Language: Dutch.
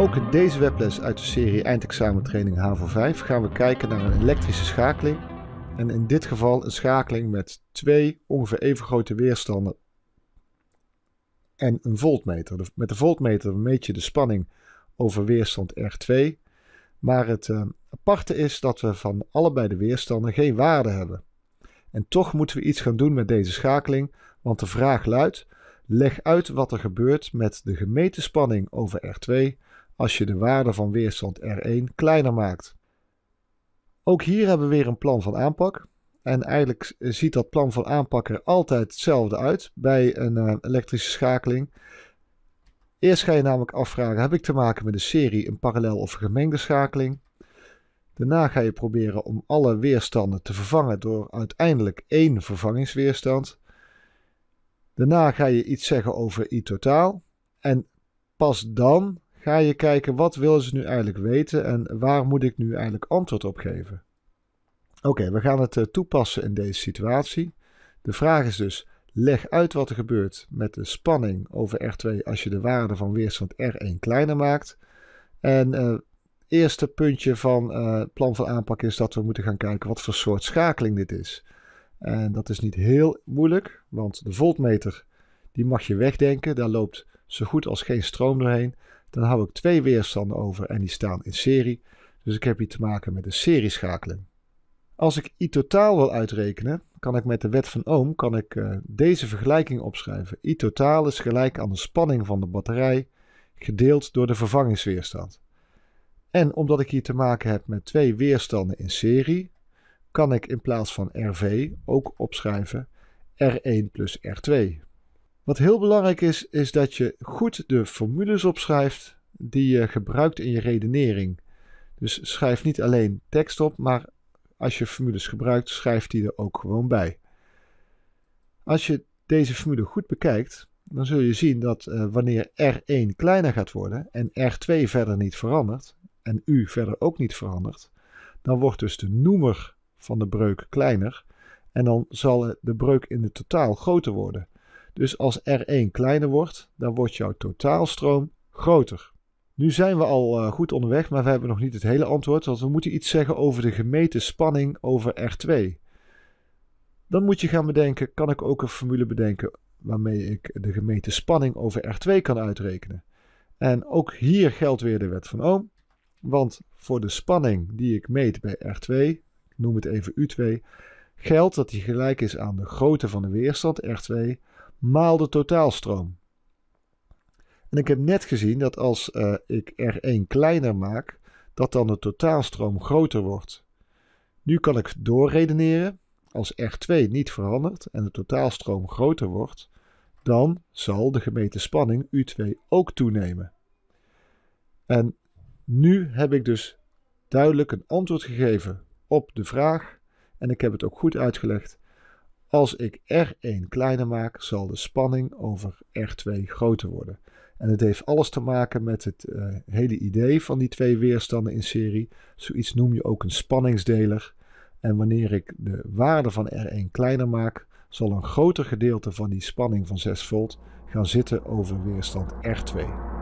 Ook in deze webles uit de serie Eindexamentraining HAVO 5 gaan we kijken naar een elektrische schakeling. En in dit geval een schakeling met twee ongeveer even grote weerstanden en een voltmeter. Met de voltmeter meet je de spanning over weerstand R2. Maar het eh, aparte is dat we van allebei de weerstanden geen waarde hebben. En toch moeten we iets gaan doen met deze schakeling, want de vraag luidt: leg uit wat er gebeurt met de gemeten spanning over R2 als je de waarde van weerstand R1 kleiner maakt. Ook hier hebben we weer een plan van aanpak. En eigenlijk eh, ziet dat plan van aanpak er altijd hetzelfde uit bij een eh, elektrische schakeling. Eerst ga je namelijk afvragen, heb ik te maken met een serie, een parallel of een gemengde schakeling? Daarna ga je proberen om alle weerstanden te vervangen door uiteindelijk één vervangingsweerstand. Daarna ga je iets zeggen over I totaal. En pas dan ga je kijken wat willen ze nu eigenlijk weten en waar moet ik nu eigenlijk antwoord op geven. Oké, we gaan het eh, toepassen in deze situatie. De vraag is dus, leg uit wat er gebeurt met de spanning over R2 als je de waarde van weerstand R1 kleiner maakt. En eh, eerste puntje van uh, plan van aanpak is dat we moeten gaan kijken wat voor soort schakeling dit is. En dat is niet heel moeilijk, want de voltmeter die mag je wegdenken. Daar loopt zo goed als geen stroom doorheen. Dan hou ik twee weerstanden over en die staan in serie. Dus ik heb hier te maken met een serieschakeling. Als ik I totaal wil uitrekenen, kan ik met de wet van Ohm kan ik, eh, deze vergelijking opschrijven. I totaal is gelijk aan de spanning van de batterij gedeeld door de vervangingsweerstand. En omdat ik hier te maken heb met twee weerstanden in serie, kan ik in plaats van RV ook opschrijven R1 plus R2. Wat heel belangrijk is, is dat je goed de formules opschrijft die je gebruikt in je redenering. Dus schrijf niet alleen tekst op, maar als je formules gebruikt, schrijf die er ook gewoon bij. Als je deze formule goed bekijkt, dan zul je zien dat eh, wanneer R1 kleiner gaat worden en R2 verder niet verandert en U verder ook niet verandert, dan wordt dus de noemer van de breuk kleiner en dan zal de breuk in de totaal groter worden. Dus als R1 kleiner wordt, dan wordt jouw totaalstroom groter. Nu zijn we al eh, goed onderweg, maar we hebben nog niet het hele antwoord, want we moeten iets zeggen over de gemeten spanning over R2. Dan moet je gaan bedenken, kan ik ook een formule bedenken waarmee ik de gemeten spanning over R2 kan uitrekenen. En ook hier geldt weer de wet van Ohm, want voor de spanning die ik meet bij R2, ik noem het even U2, geldt dat die gelijk is aan de grootte van de weerstand R2 maal de totaalstroom. En ik heb net gezien dat als eh, ik R1 kleiner maak, dat dan de totaalstroom groter wordt. Nu kan ik doorredeneren. Als R2 niet verandert en de totaalstroom groter wordt, dan zal de gemeten spanning U2 ook toenemen. En nu heb ik dus duidelijk een antwoord gegeven op de vraag en ik heb het ook goed uitgelegd als ik R1 kleiner maak, zal de spanning over R2 groter worden. En het heeft alles te maken met het eh, hele idee van die twee weerstanden in serie. Zoiets noem je ook een spanningsdeler. En wanneer ik de waarde van R1 kleiner maak, zal een groter gedeelte van die spanning van 6 volt gaan zitten over weerstand R2.